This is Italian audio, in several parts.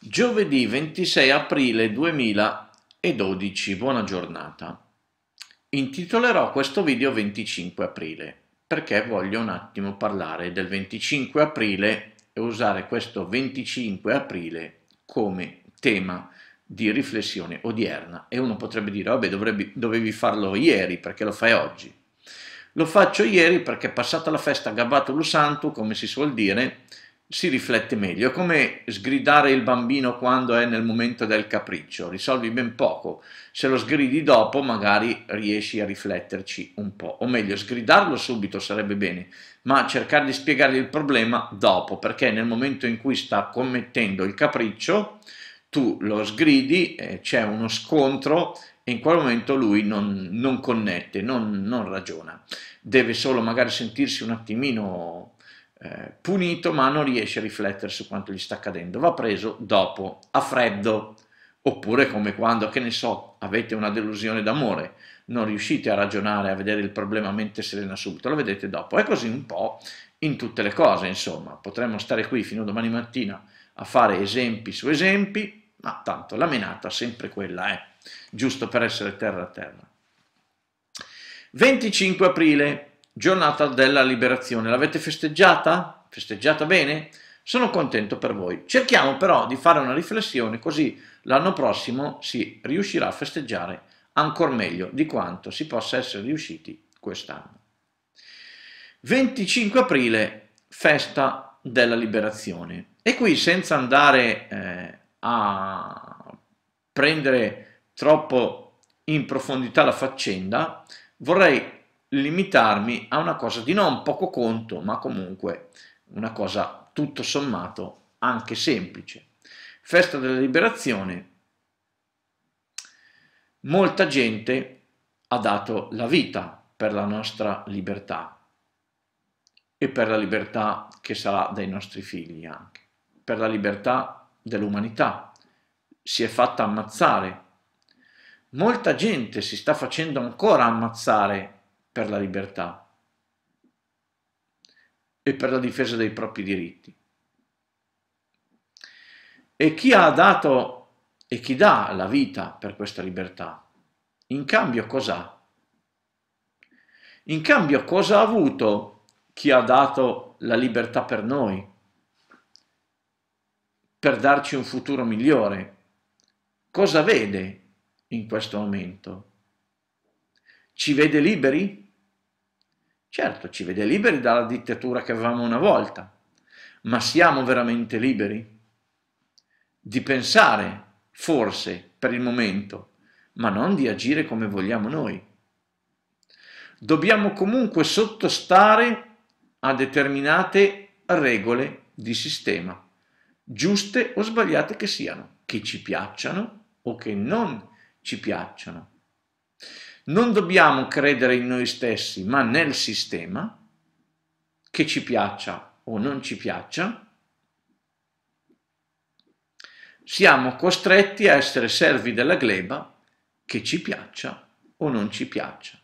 Giovedì 26 aprile 2012, buona giornata. Intitolerò questo video 25 aprile perché voglio un attimo parlare del 25 aprile e usare questo 25 aprile come tema di riflessione odierna e uno potrebbe dire vabbè dovrebbe, dovevi farlo ieri perché lo fai oggi lo faccio ieri perché passata la festa gabbato lo come si suol dire si riflette meglio. È come sgridare il bambino quando è nel momento del capriccio, risolvi ben poco. Se lo sgridi dopo, magari riesci a rifletterci un po'. O meglio, sgridarlo subito sarebbe bene, ma cercare di spiegargli il problema dopo, perché nel momento in cui sta commettendo il capriccio, tu lo sgridi, eh, c'è uno scontro e in quel momento lui non, non connette, non, non ragiona. Deve solo magari sentirsi un attimino eh, punito ma non riesce a riflettere su quanto gli sta accadendo, va preso dopo, a freddo, oppure come quando, che ne so, avete una delusione d'amore, non riuscite a ragionare, a vedere il problema mente serena subito, lo vedete dopo, è così un po' in tutte le cose, insomma, potremmo stare qui fino a domani mattina a fare esempi su esempi, ma tanto la menata sempre quella è, eh. giusto per essere terra a terra. 25 aprile, giornata della liberazione. L'avete festeggiata? Festeggiata bene? Sono contento per voi. Cerchiamo però di fare una riflessione così l'anno prossimo si riuscirà a festeggiare ancora meglio di quanto si possa essere riusciti quest'anno. 25 aprile, festa della liberazione. E qui senza andare eh, a prendere troppo in profondità la faccenda, vorrei limitarmi a una cosa di non poco conto, ma comunque una cosa tutto sommato anche semplice. Festa della liberazione, molta gente ha dato la vita per la nostra libertà e per la libertà che sarà dei nostri figli anche, per la libertà dell'umanità. Si è fatta ammazzare. Molta gente si sta facendo ancora ammazzare per la libertà e per la difesa dei propri diritti. E chi ha dato e chi dà la vita per questa libertà? In cambio cos'ha? In cambio cosa ha avuto chi ha dato la libertà per noi? Per darci un futuro migliore? Cosa vede in questo momento? Ci vede liberi? Certo, ci vede liberi dalla dittatura che avevamo una volta, ma siamo veramente liberi di pensare, forse, per il momento, ma non di agire come vogliamo noi. Dobbiamo comunque sottostare a determinate regole di sistema, giuste o sbagliate che siano, che ci piacciono o che non ci piacciono non dobbiamo credere in noi stessi, ma nel sistema, che ci piaccia o non ci piaccia, siamo costretti a essere servi della gleba, che ci piaccia o non ci piaccia.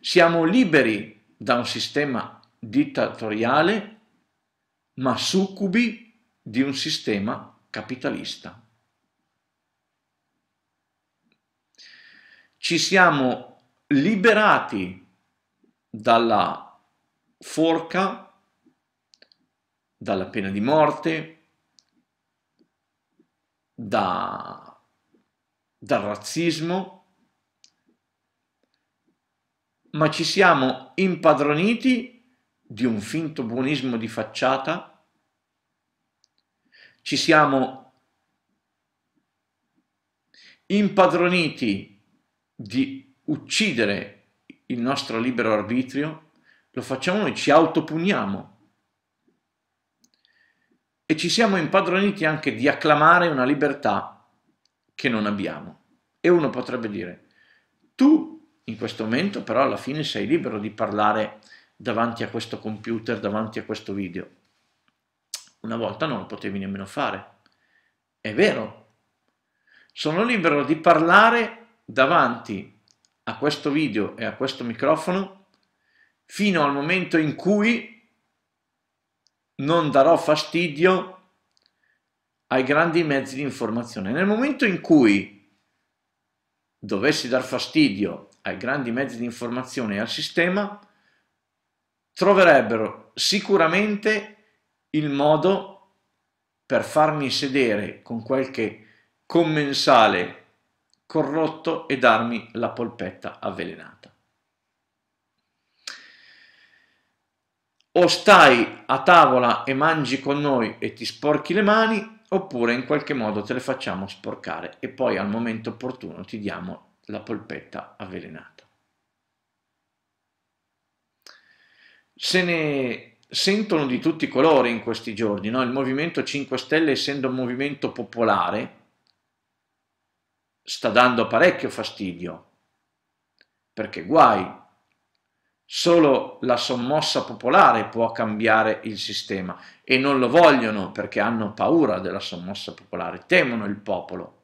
Siamo liberi da un sistema dittatoriale, ma succubi di un sistema capitalista. ci siamo liberati dalla forca, dalla pena di morte, da, dal razzismo, ma ci siamo impadroniti di un finto buonismo di facciata, ci siamo impadroniti di uccidere il nostro libero arbitrio, lo facciamo noi, ci autopuniamo. E ci siamo impadroniti anche di acclamare una libertà che non abbiamo. E uno potrebbe dire, tu in questo momento però alla fine sei libero di parlare davanti a questo computer, davanti a questo video. Una volta non lo potevi nemmeno fare. È vero. Sono libero di parlare davanti a questo video e a questo microfono fino al momento in cui non darò fastidio ai grandi mezzi di informazione. Nel momento in cui dovessi dar fastidio ai grandi mezzi di informazione e al sistema, troverebbero sicuramente il modo per farmi sedere con qualche commensale corrotto e darmi la polpetta avvelenata. O stai a tavola e mangi con noi e ti sporchi le mani, oppure in qualche modo te le facciamo sporcare e poi al momento opportuno ti diamo la polpetta avvelenata. Se ne sentono di tutti i colori in questi giorni, no? il Movimento 5 Stelle essendo un movimento popolare, sta dando parecchio fastidio, perché guai, solo la sommossa popolare può cambiare il sistema e non lo vogliono perché hanno paura della sommossa popolare, temono il popolo.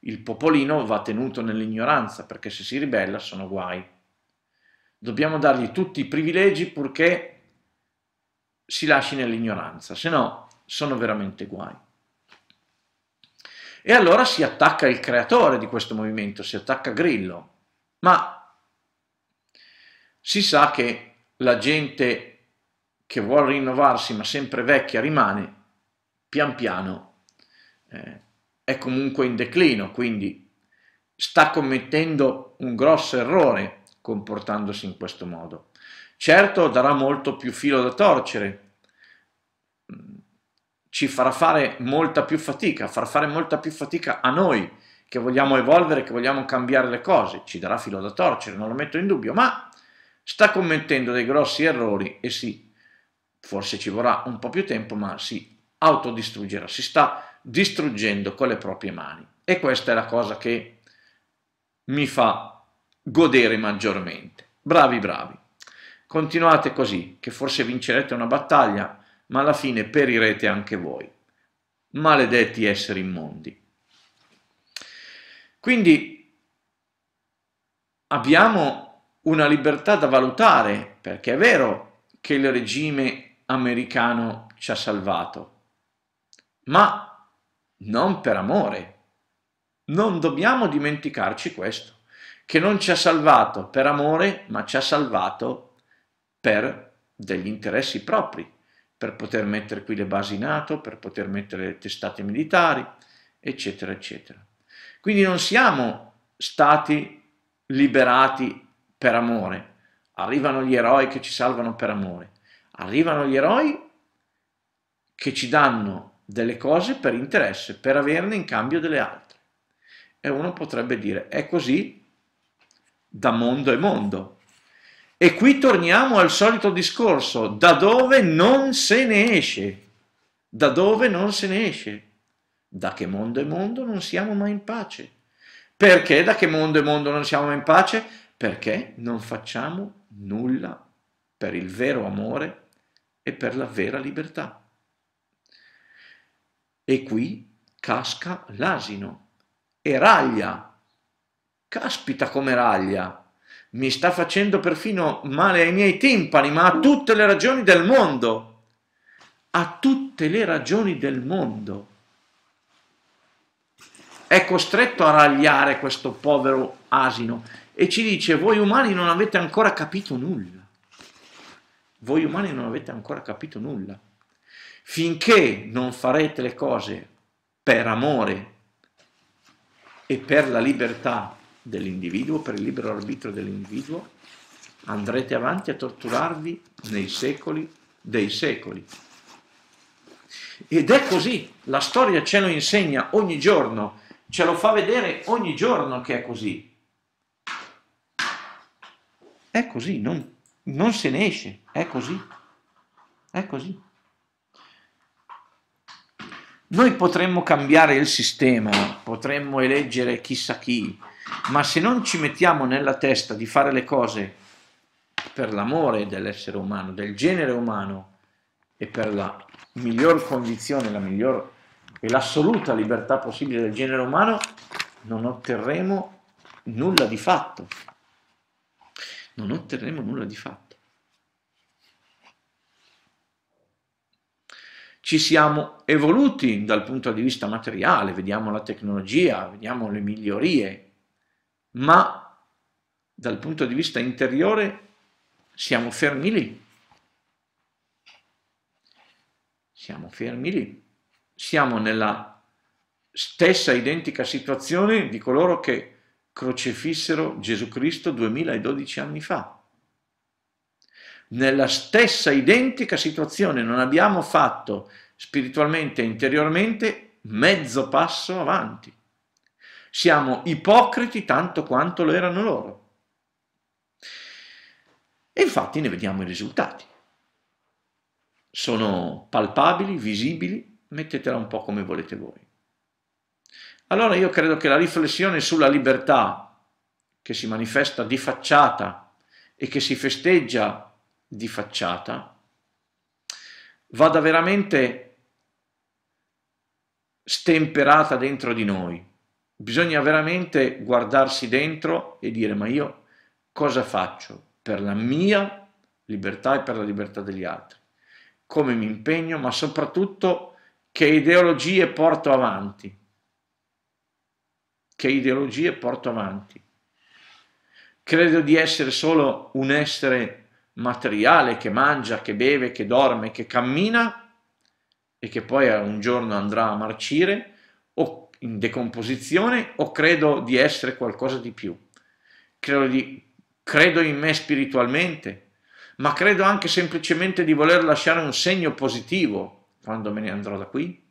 Il popolino va tenuto nell'ignoranza perché se si ribella sono guai. Dobbiamo dargli tutti i privilegi purché si lasci nell'ignoranza, se no sono veramente guai. E allora si attacca il creatore di questo movimento, si attacca Grillo. Ma si sa che la gente che vuole rinnovarsi ma sempre vecchia rimane, pian piano eh, è comunque in declino, quindi sta commettendo un grosso errore comportandosi in questo modo. Certo darà molto più filo da torcere, ci farà fare molta più fatica, farà fare molta più fatica a noi che vogliamo evolvere, che vogliamo cambiare le cose, ci darà filo da torcere, non lo metto in dubbio, ma sta commettendo dei grossi errori e sì, forse ci vorrà un po' più tempo, ma si autodistruggerà, si sta distruggendo con le proprie mani e questa è la cosa che mi fa godere maggiormente. Bravi, bravi. Continuate così, che forse vincerete una battaglia ma alla fine perirete anche voi. Maledetti esseri immondi. Quindi abbiamo una libertà da valutare, perché è vero che il regime americano ci ha salvato, ma non per amore. Non dobbiamo dimenticarci questo, che non ci ha salvato per amore, ma ci ha salvato per degli interessi propri, per poter mettere qui le basi NATO, per poter mettere le testate militari, eccetera, eccetera. Quindi non siamo stati liberati per amore, arrivano gli eroi che ci salvano per amore, arrivano gli eroi che ci danno delle cose per interesse, per averne in cambio delle altre. E uno potrebbe dire, è così da mondo e mondo, e qui torniamo al solito discorso, da dove non se ne esce? Da dove non se ne esce? Da che mondo è mondo non siamo mai in pace. Perché da che mondo è mondo non siamo mai in pace? Perché non facciamo nulla per il vero amore e per la vera libertà. E qui casca l'asino e raglia. Caspita come raglia! mi sta facendo perfino male ai miei timpani, ma a tutte le ragioni del mondo, a tutte le ragioni del mondo. È costretto a ragliare questo povero asino e ci dice, voi umani non avete ancora capito nulla. Voi umani non avete ancora capito nulla. Finché non farete le cose per amore e per la libertà dell'individuo, per il libero arbitrio dell'individuo, andrete avanti a torturarvi nei secoli dei secoli. Ed è così, la storia ce lo insegna ogni giorno, ce lo fa vedere ogni giorno che è così. È così, non, non se ne esce, è così, è così. Noi potremmo cambiare il sistema, potremmo eleggere chissà chi, ma se non ci mettiamo nella testa di fare le cose per l'amore dell'essere umano, del genere umano e per la miglior condizione, la miglior e l'assoluta libertà possibile del genere umano, non otterremo nulla di fatto. Non otterremo nulla di fatto. Ci siamo evoluti dal punto di vista materiale, vediamo la tecnologia, vediamo le migliorie, ma dal punto di vista interiore siamo fermi lì. Siamo fermi lì. Siamo nella stessa identica situazione di coloro che crocefissero Gesù Cristo 2012 anni fa. Nella stessa identica situazione non abbiamo fatto spiritualmente e interiormente mezzo passo avanti siamo ipocriti tanto quanto lo erano loro. E infatti ne vediamo i risultati. Sono palpabili, visibili, mettetela un po' come volete voi. Allora io credo che la riflessione sulla libertà che si manifesta di facciata e che si festeggia di facciata vada veramente stemperata dentro di noi Bisogna veramente guardarsi dentro e dire ma io cosa faccio per la mia libertà e per la libertà degli altri, come mi impegno, ma soprattutto che ideologie porto avanti. Che ideologie porto avanti. Credo di essere solo un essere materiale che mangia, che beve, che dorme, che cammina e che poi un giorno andrà a marcire o in decomposizione o credo di essere qualcosa di più? Credo, di, credo in me spiritualmente, ma credo anche semplicemente di voler lasciare un segno positivo quando me ne andrò da qui?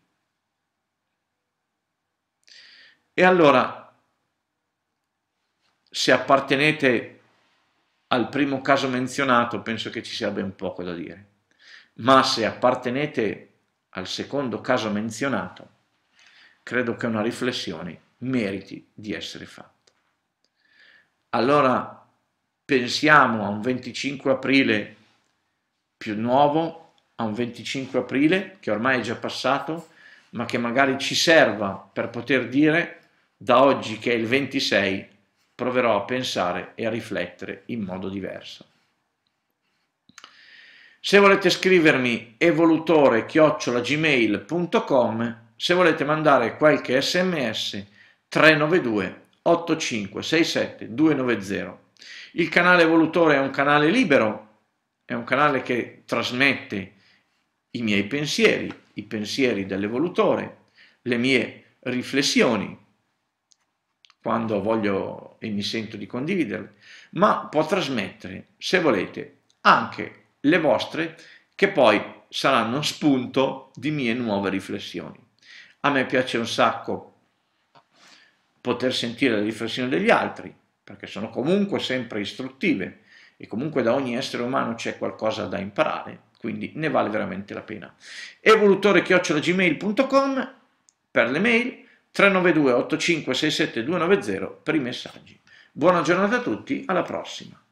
E allora, se appartenete al primo caso menzionato, penso che ci sia ben poco da dire. Ma se appartenete al secondo caso menzionato, credo che una riflessione meriti di essere fatta. Allora pensiamo a un 25 aprile più nuovo, a un 25 aprile che ormai è già passato, ma che magari ci serva per poter dire da oggi che è il 26 proverò a pensare e a riflettere in modo diverso. Se volete scrivermi evolutore-gmail.com se volete mandare qualche sms 392 85 67 290. Il canale evolutore è un canale libero, è un canale che trasmette i miei pensieri, i pensieri dell'evolutore, le mie riflessioni, quando voglio e mi sento di condividerle, ma può trasmettere, se volete, anche le vostre, che poi saranno spunto di mie nuove riflessioni. A me piace un sacco poter sentire le riflessioni degli altri, perché sono comunque sempre istruttive e comunque da ogni essere umano c'è qualcosa da imparare, quindi ne vale veramente la pena. evolutore-gmail.com per le mail, 392 8567 290 per i messaggi. Buona giornata a tutti, alla prossima!